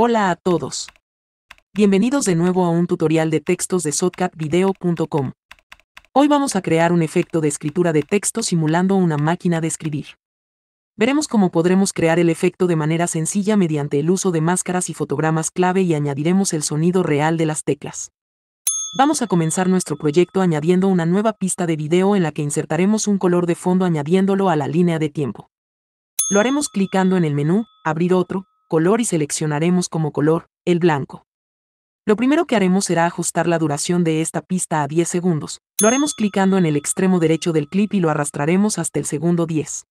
Hola a todos. Bienvenidos de nuevo a un tutorial de textos de SotcatVideo.com. Hoy vamos a crear un efecto de escritura de texto simulando una máquina de escribir. Veremos cómo podremos crear el efecto de manera sencilla mediante el uso de máscaras y fotogramas clave y añadiremos el sonido real de las teclas. Vamos a comenzar nuestro proyecto añadiendo una nueva pista de video en la que insertaremos un color de fondo añadiéndolo a la línea de tiempo. Lo haremos clicando en el menú, abrir otro, color y seleccionaremos como color el blanco. Lo primero que haremos será ajustar la duración de esta pista a 10 segundos. Lo haremos clicando en el extremo derecho del clip y lo arrastraremos hasta el segundo 10.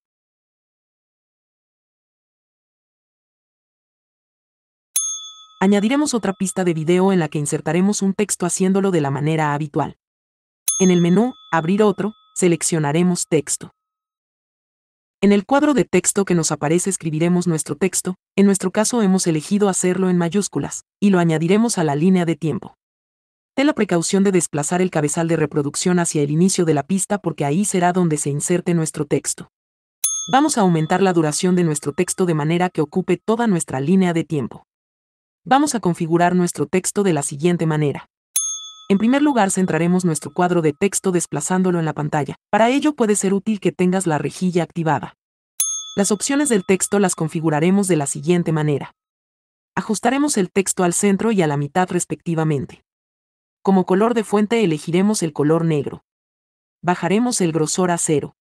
Añadiremos otra pista de video en la que insertaremos un texto haciéndolo de la manera habitual. En el menú, Abrir otro, seleccionaremos texto. En el cuadro de texto que nos aparece escribiremos nuestro texto, en nuestro caso hemos elegido hacerlo en mayúsculas, y lo añadiremos a la línea de tiempo. Ten la precaución de desplazar el cabezal de reproducción hacia el inicio de la pista porque ahí será donde se inserte nuestro texto. Vamos a aumentar la duración de nuestro texto de manera que ocupe toda nuestra línea de tiempo. Vamos a configurar nuestro texto de la siguiente manera. En primer lugar centraremos nuestro cuadro de texto desplazándolo en la pantalla. Para ello puede ser útil que tengas la rejilla activada. Las opciones del texto las configuraremos de la siguiente manera. Ajustaremos el texto al centro y a la mitad respectivamente. Como color de fuente elegiremos el color negro. Bajaremos el grosor a cero.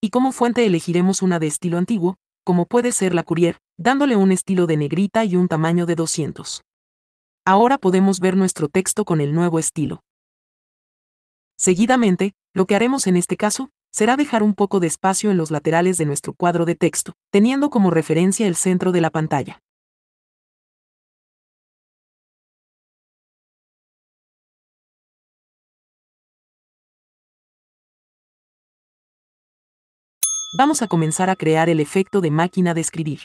Y como fuente elegiremos una de estilo antiguo, como puede ser la Courier, dándole un estilo de negrita y un tamaño de 200. Ahora podemos ver nuestro texto con el nuevo estilo. Seguidamente, lo que haremos en este caso, será dejar un poco de espacio en los laterales de nuestro cuadro de texto, teniendo como referencia el centro de la pantalla. vamos a comenzar a crear el efecto de máquina de escribir.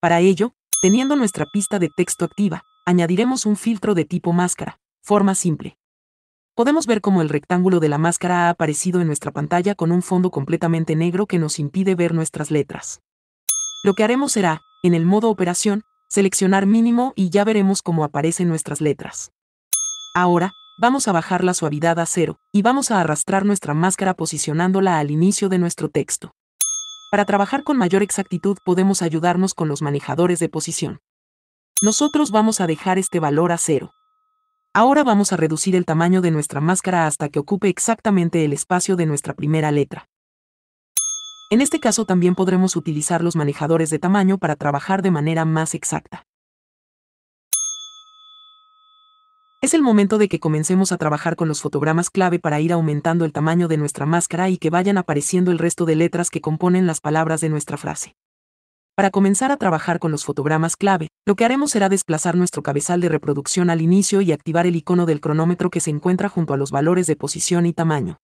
Para ello, teniendo nuestra pista de texto activa, añadiremos un filtro de tipo máscara, forma simple. Podemos ver cómo el rectángulo de la máscara ha aparecido en nuestra pantalla con un fondo completamente negro que nos impide ver nuestras letras. Lo que haremos será, en el modo operación, seleccionar mínimo y ya veremos cómo aparecen nuestras letras. Ahora, vamos a bajar la suavidad a cero, y vamos a arrastrar nuestra máscara posicionándola al inicio de nuestro texto. Para trabajar con mayor exactitud podemos ayudarnos con los manejadores de posición. Nosotros vamos a dejar este valor a cero. Ahora vamos a reducir el tamaño de nuestra máscara hasta que ocupe exactamente el espacio de nuestra primera letra. En este caso también podremos utilizar los manejadores de tamaño para trabajar de manera más exacta. Es el momento de que comencemos a trabajar con los fotogramas clave para ir aumentando el tamaño de nuestra máscara y que vayan apareciendo el resto de letras que componen las palabras de nuestra frase. Para comenzar a trabajar con los fotogramas clave, lo que haremos será desplazar nuestro cabezal de reproducción al inicio y activar el icono del cronómetro que se encuentra junto a los valores de posición y tamaño.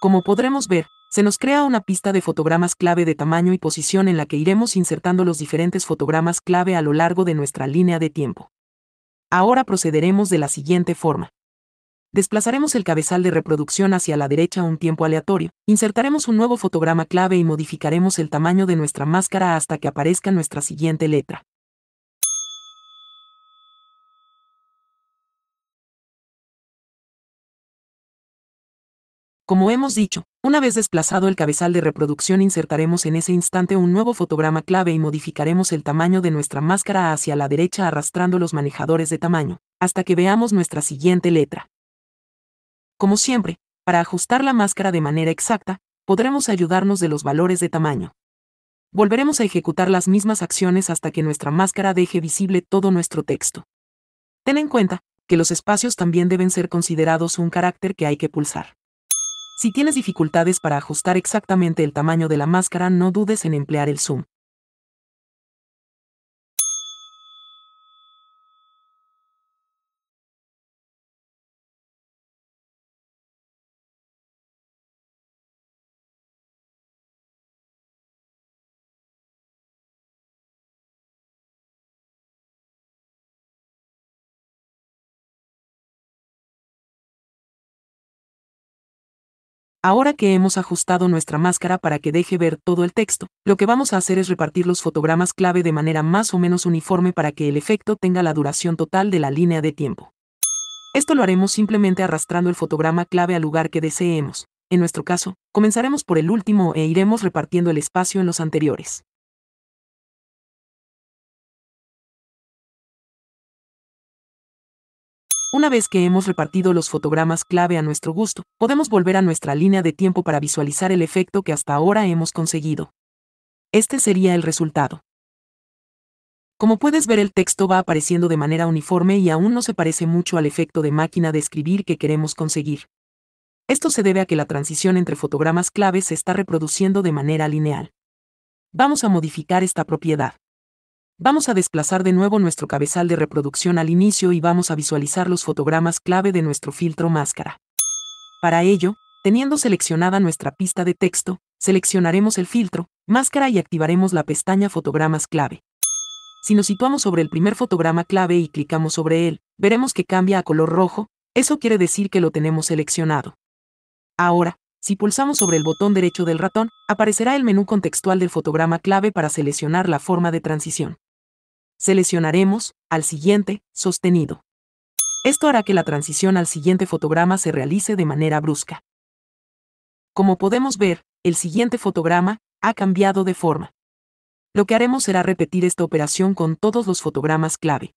Como podremos ver, se nos crea una pista de fotogramas clave de tamaño y posición en la que iremos insertando los diferentes fotogramas clave a lo largo de nuestra línea de tiempo. Ahora procederemos de la siguiente forma. Desplazaremos el cabezal de reproducción hacia la derecha un tiempo aleatorio, insertaremos un nuevo fotograma clave y modificaremos el tamaño de nuestra máscara hasta que aparezca nuestra siguiente letra. Como hemos dicho, una vez desplazado el cabezal de reproducción insertaremos en ese instante un nuevo fotograma clave y modificaremos el tamaño de nuestra máscara hacia la derecha arrastrando los manejadores de tamaño, hasta que veamos nuestra siguiente letra. Como siempre, para ajustar la máscara de manera exacta, podremos ayudarnos de los valores de tamaño. Volveremos a ejecutar las mismas acciones hasta que nuestra máscara deje visible todo nuestro texto. Ten en cuenta, que los espacios también deben ser considerados un carácter que hay que pulsar. Si tienes dificultades para ajustar exactamente el tamaño de la máscara no dudes en emplear el zoom. Ahora que hemos ajustado nuestra máscara para que deje ver todo el texto, lo que vamos a hacer es repartir los fotogramas clave de manera más o menos uniforme para que el efecto tenga la duración total de la línea de tiempo. Esto lo haremos simplemente arrastrando el fotograma clave al lugar que deseemos. En nuestro caso, comenzaremos por el último e iremos repartiendo el espacio en los anteriores. Una vez que hemos repartido los fotogramas clave a nuestro gusto, podemos volver a nuestra línea de tiempo para visualizar el efecto que hasta ahora hemos conseguido. Este sería el resultado. Como puedes ver el texto va apareciendo de manera uniforme y aún no se parece mucho al efecto de máquina de escribir que queremos conseguir. Esto se debe a que la transición entre fotogramas clave se está reproduciendo de manera lineal. Vamos a modificar esta propiedad. Vamos a desplazar de nuevo nuestro cabezal de reproducción al inicio y vamos a visualizar los fotogramas clave de nuestro filtro máscara. Para ello, teniendo seleccionada nuestra pista de texto, seleccionaremos el filtro, máscara y activaremos la pestaña fotogramas clave. Si nos situamos sobre el primer fotograma clave y clicamos sobre él, veremos que cambia a color rojo, eso quiere decir que lo tenemos seleccionado. Ahora, si pulsamos sobre el botón derecho del ratón, aparecerá el menú contextual del fotograma clave para seleccionar la forma de transición seleccionaremos al siguiente sostenido. Esto hará que la transición al siguiente fotograma se realice de manera brusca. Como podemos ver, el siguiente fotograma ha cambiado de forma. Lo que haremos será repetir esta operación con todos los fotogramas clave.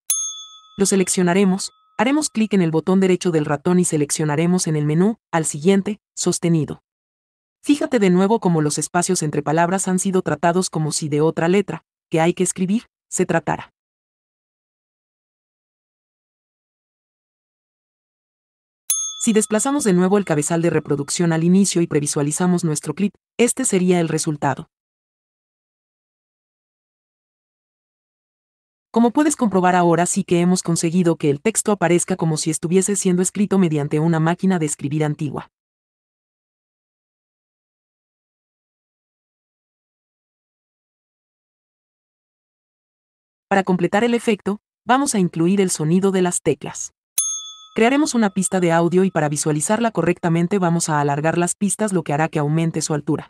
Lo seleccionaremos, haremos clic en el botón derecho del ratón y seleccionaremos en el menú al siguiente, sostenido. Fíjate de nuevo cómo los espacios entre palabras han sido tratados como si de otra letra, que hay que escribir, se tratara. Si desplazamos de nuevo el cabezal de reproducción al inicio y previsualizamos nuestro clip, este sería el resultado. Como puedes comprobar ahora sí que hemos conseguido que el texto aparezca como si estuviese siendo escrito mediante una máquina de escribir antigua. Para completar el efecto, vamos a incluir el sonido de las teclas. Crearemos una pista de audio y para visualizarla correctamente vamos a alargar las pistas lo que hará que aumente su altura.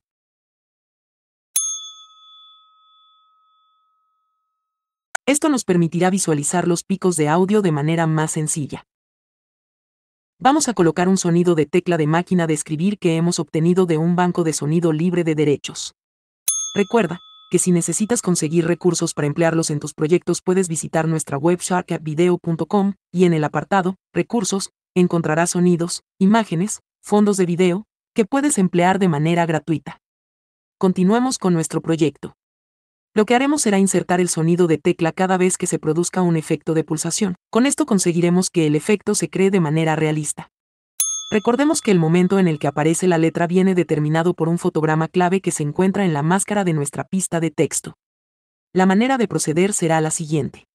Esto nos permitirá visualizar los picos de audio de manera más sencilla. Vamos a colocar un sonido de tecla de máquina de escribir que hemos obtenido de un banco de sonido libre de derechos. Recuerda, que si necesitas conseguir recursos para emplearlos en tus proyectos puedes visitar nuestra web video.com y en el apartado Recursos encontrarás sonidos, imágenes, fondos de video, que puedes emplear de manera gratuita. Continuemos con nuestro proyecto. Lo que haremos será insertar el sonido de tecla cada vez que se produzca un efecto de pulsación. Con esto conseguiremos que el efecto se cree de manera realista. Recordemos que el momento en el que aparece la letra viene determinado por un fotograma clave que se encuentra en la máscara de nuestra pista de texto. La manera de proceder será la siguiente.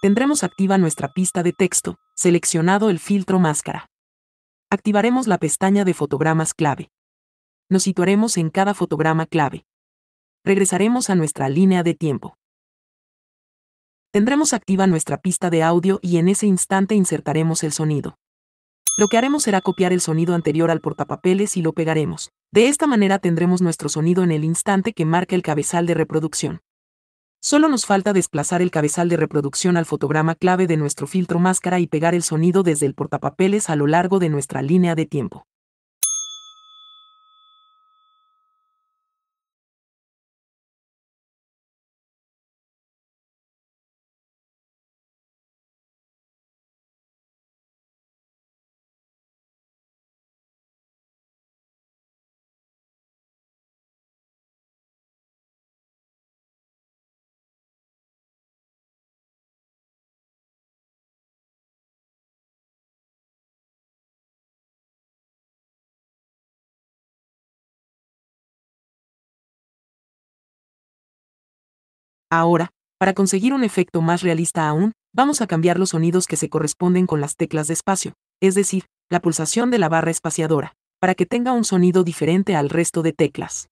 Tendremos activa nuestra pista de texto, seleccionado el filtro máscara. Activaremos la pestaña de fotogramas clave. Nos situaremos en cada fotograma clave. Regresaremos a nuestra línea de tiempo. Tendremos activa nuestra pista de audio y en ese instante insertaremos el sonido. Lo que haremos será copiar el sonido anterior al portapapeles y lo pegaremos. De esta manera tendremos nuestro sonido en el instante que marca el cabezal de reproducción. Solo nos falta desplazar el cabezal de reproducción al fotograma clave de nuestro filtro máscara y pegar el sonido desde el portapapeles a lo largo de nuestra línea de tiempo. Ahora, para conseguir un efecto más realista aún, vamos a cambiar los sonidos que se corresponden con las teclas de espacio, es decir, la pulsación de la barra espaciadora, para que tenga un sonido diferente al resto de teclas.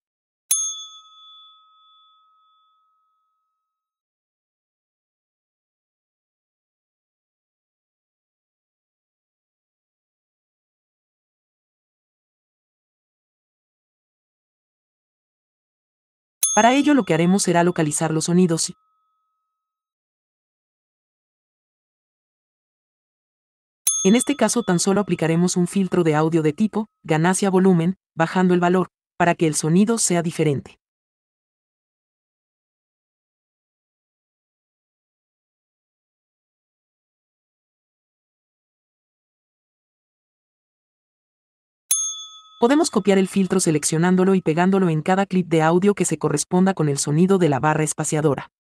Para ello lo que haremos será localizar los sonidos En este caso tan solo aplicaremos un filtro de audio de tipo, ganancia volumen, bajando el valor, para que el sonido sea diferente. Podemos copiar el filtro seleccionándolo y pegándolo en cada clip de audio que se corresponda con el sonido de la barra espaciadora.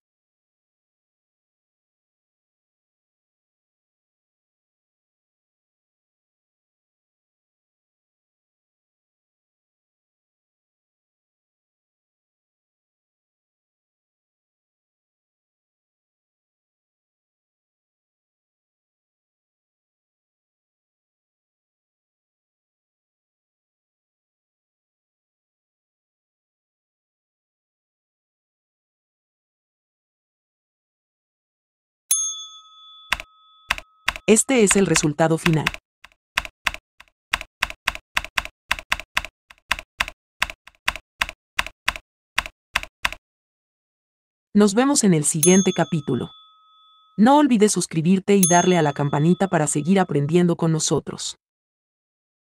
Este es el resultado final. Nos vemos en el siguiente capítulo. No olvides suscribirte y darle a la campanita para seguir aprendiendo con nosotros.